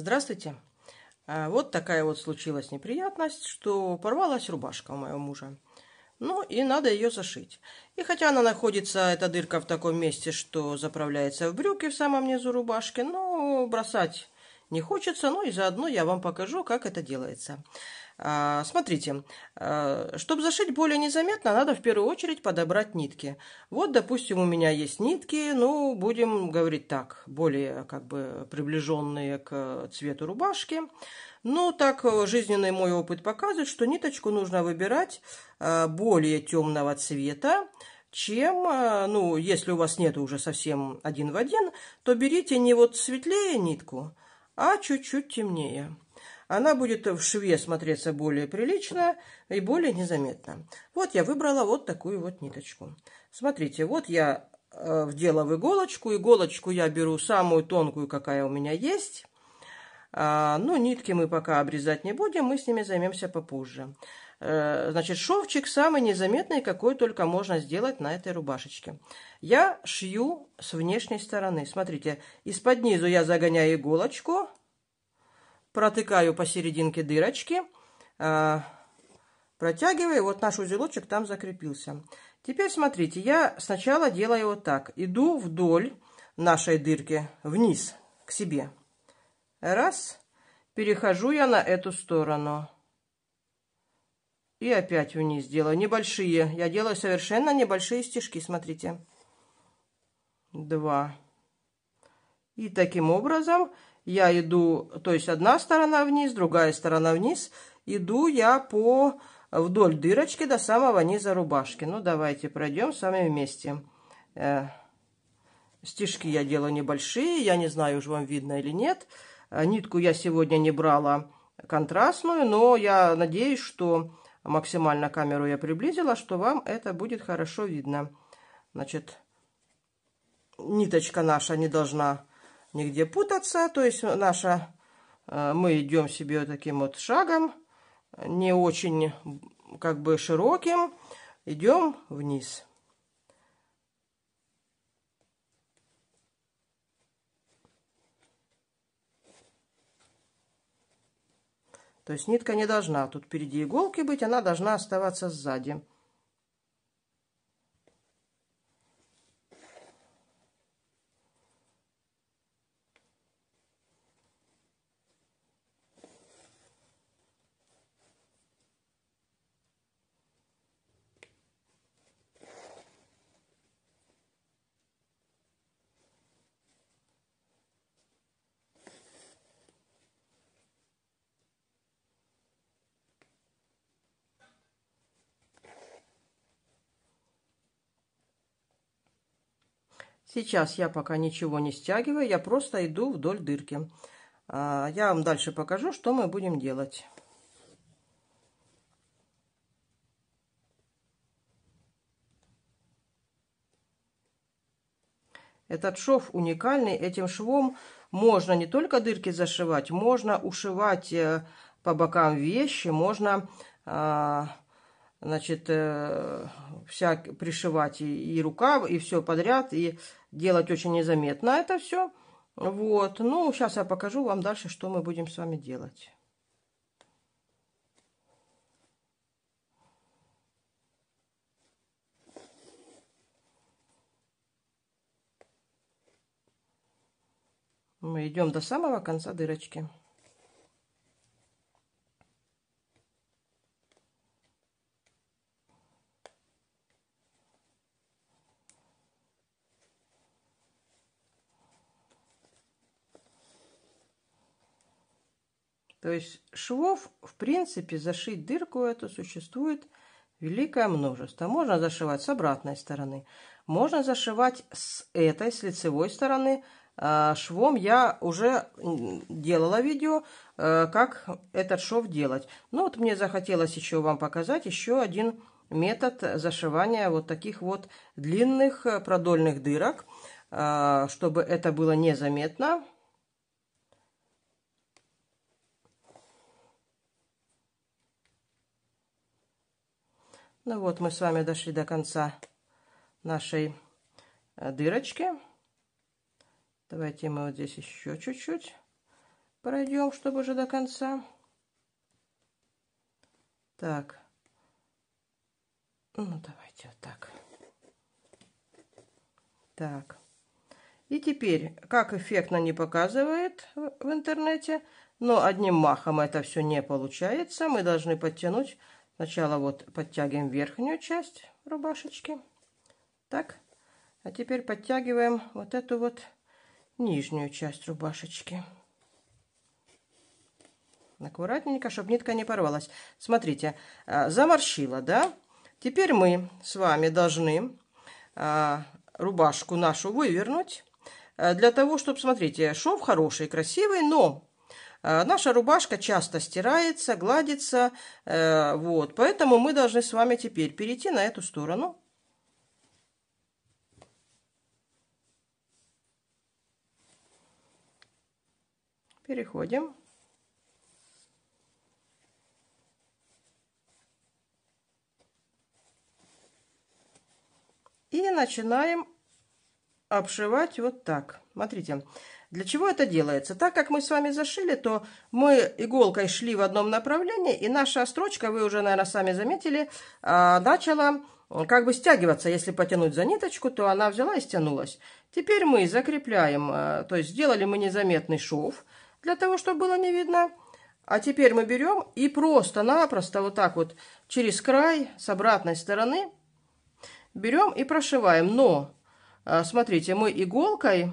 Здравствуйте. Э, вот такая вот случилась неприятность, что порвалась рубашка у моего мужа. Ну и надо ее зашить. И хотя она находится, эта дырка в таком месте, что заправляется в брюки в самом низу рубашки, но бросать не хочется, но ну, и заодно я вам покажу, как это делается. А, смотрите, а, чтобы зашить более незаметно, надо в первую очередь подобрать нитки. Вот, допустим, у меня есть нитки, ну, будем говорить так, более как бы приближенные к цвету рубашки. Но ну, так э, жизненный мой опыт показывает, что ниточку нужно выбирать э, более темного цвета, чем, э, ну, если у вас нет уже совсем один в один, то берите не вот светлее нитку, а чуть-чуть темнее. Она будет в шве смотреться более прилично и более незаметно. Вот я выбрала вот такую вот ниточку. Смотрите, вот я э, вдела в иголочку. Иголочку я беру самую тонкую, какая у меня есть. А, Но ну, нитки мы пока обрезать не будем, мы с ними займемся попозже. Э, значит, шовчик самый незаметный, какой только можно сделать на этой рубашечке. Я шью с внешней стороны. Смотрите, из-под низу я загоняю иголочку, протыкаю посерединке дырочки, э, протягиваю, вот наш узелочек там закрепился. Теперь смотрите, я сначала делаю вот так. Иду вдоль нашей дырки, вниз, к себе. Раз, перехожу я на эту сторону. И опять вниз делаю. Небольшие. Я делаю совершенно небольшие стежки, смотрите. Два. И таким образом я иду, то есть одна сторона вниз, другая сторона вниз. Иду я по вдоль дырочки до самого низа рубашки. Ну, давайте пройдем с вами вместе. Э, стежки я делаю небольшие, я не знаю, уж вам видно или нет. Э, нитку я сегодня не брала контрастную, но я надеюсь, что максимально камеру я приблизила, что вам это будет хорошо видно. Значит, ниточка наша не должна нигде путаться, то есть наша, э, мы идем себе таким вот шагом, не очень как бы широким, идем вниз. То есть нитка не должна тут впереди иголки быть, она должна оставаться сзади. Сейчас я пока ничего не стягиваю, я просто иду вдоль дырки. А, я вам дальше покажу, что мы будем делать. Этот шов уникальный. Этим швом можно не только дырки зашивать, можно ушивать э, по бокам вещи, можно а, значит, э, вся пришивать и, и рукав, и все подряд, и делать очень незаметно это все. Вот, ну, сейчас я покажу вам дальше, что мы будем с вами делать. Мы идем до самого конца дырочки. То есть швов, в принципе, зашить дырку эту существует великое множество. Можно зашивать с обратной стороны, можно зашивать с этой, с лицевой стороны. А, швом я уже делала видео, э, как этот шов делать. Но ну, вот мне захотелось еще вам показать еще один метод зашивания вот таких вот длинных э, продольных дырок, а, чтобы это было незаметно Ну вот, мы с вами дошли до конца нашей э, дырочки. Давайте мы вот здесь еще чуть-чуть пройдем, чтобы уже до конца. Так. Ну, давайте вот так. Так. И теперь, как эффектно не показывает в интернете, но одним махом это все не получается. Мы должны подтянуть Сначала вот подтягиваем верхнюю часть рубашечки. Так. А теперь подтягиваем вот эту вот нижнюю часть рубашечки. Аккуратненько, чтобы нитка не порвалась. Смотрите, а, заморщила, да? Теперь мы с вами должны а, рубашку нашу вывернуть. А, для того, чтобы, смотрите, шов хороший, красивый, но Э, наша рубашка часто стирается, гладится, э, вот. Поэтому мы должны с вами теперь перейти на эту сторону. Переходим. И начинаем обшивать вот так. Смотрите, для чего это делается? Так как мы с вами зашили, то мы иголкой шли в одном направлении, и наша строчка, вы уже, наверное, сами заметили, а, начала э, как бы стягиваться. Если потянуть за ниточку, то она взяла и стянулась. Теперь мы закрепляем, э, то есть сделали мы незаметный шов, для того, чтобы было не видно. А теперь мы берем и просто-напросто вот так вот через край с обратной стороны берем и прошиваем. Но, э, смотрите, мы иголкой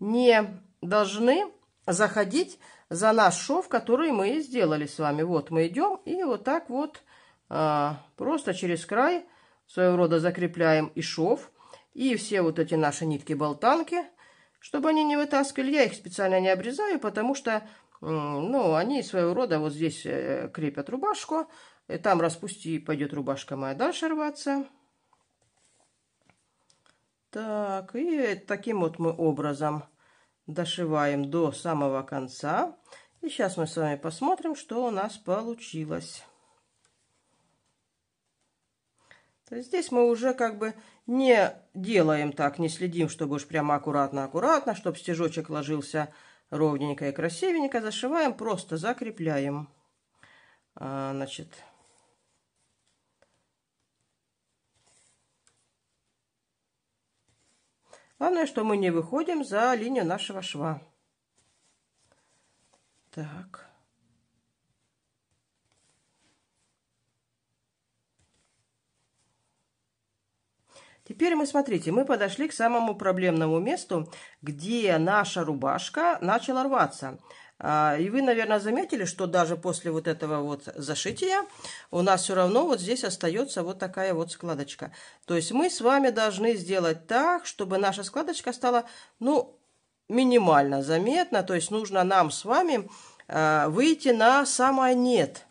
не должны заходить за наш шов, который мы сделали с вами. Вот мы идем и вот так вот а, просто через край своего рода закрепляем и шов, и все вот эти наши нитки-болтанки, чтобы они не вытаскивали. Я их специально не обрезаю, потому что ну, они своего рода вот здесь э, крепят рубашку, и там распусти, пойдет рубашка моя дальше рваться. Так, и таким вот мы образом дошиваем до самого конца. И сейчас мы с вами посмотрим, что у нас получилось. То есть здесь мы уже как бы не делаем так, не следим, чтобы уж прямо аккуратно-аккуратно, чтобы стежочек ложился ровненько и красивенько. Зашиваем, просто закрепляем. А, значит, Главное, что мы не выходим за линию нашего шва. Так. Теперь мы, смотрите, мы подошли к самому проблемному месту, где наша рубашка начала рваться. А, и вы, наверное, заметили, что даже после вот этого вот зашития у нас все равно вот здесь остается вот такая вот складочка. То есть мы с вами должны сделать так, чтобы наша складочка стала, ну, минимально заметна. То есть нужно нам с вами а, выйти на самое «нет».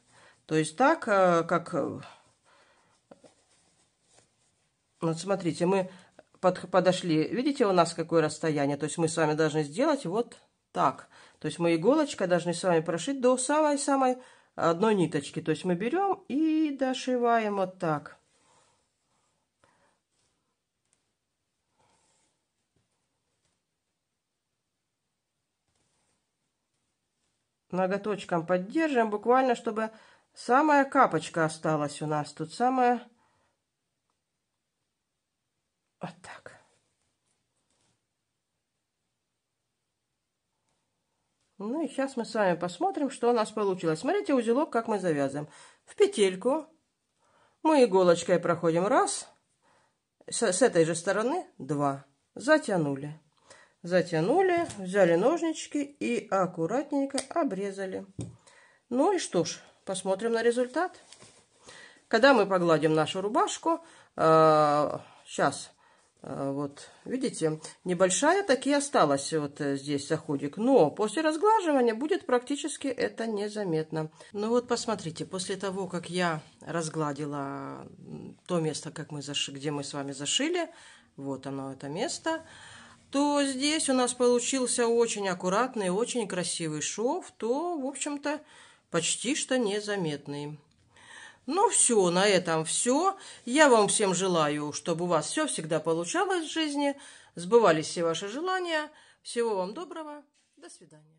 То есть так, а, как... Вот смотрите, мы подошли. Видите, у нас какое расстояние? То есть мы с вами должны сделать вот так – то есть мы иголочкой должны с вами прошить до самой-самой одной ниточки. То есть мы берем и дошиваем вот так. Ноготочком поддерживаем, буквально, чтобы самая капочка осталась у нас тут. Самая... Вот так. Ну и сейчас мы с вами посмотрим, что у нас получилось. Смотрите узелок, как мы завязываем. В петельку мы иголочкой проходим раз, с, с этой же стороны два. Затянули. Затянули, взяли ножнички и аккуратненько обрезали. Ну и что ж, посмотрим на результат. Когда мы погладим нашу рубашку, э, сейчас а, вот, видите, небольшая таки осталась вот э, здесь заходик, но после разглаживания будет практически это незаметно. Ну вот посмотрите, после того, как я разгладила то место, как мы заш... где мы с вами зашили, вот оно это место, то здесь у нас получился очень аккуратный, очень красивый шов, то, в общем-то, почти что незаметный. Ну все, на этом все. Я вам всем желаю, чтобы у вас все всегда получалось в жизни, сбывались все ваши желания. Всего вам доброго. До свидания.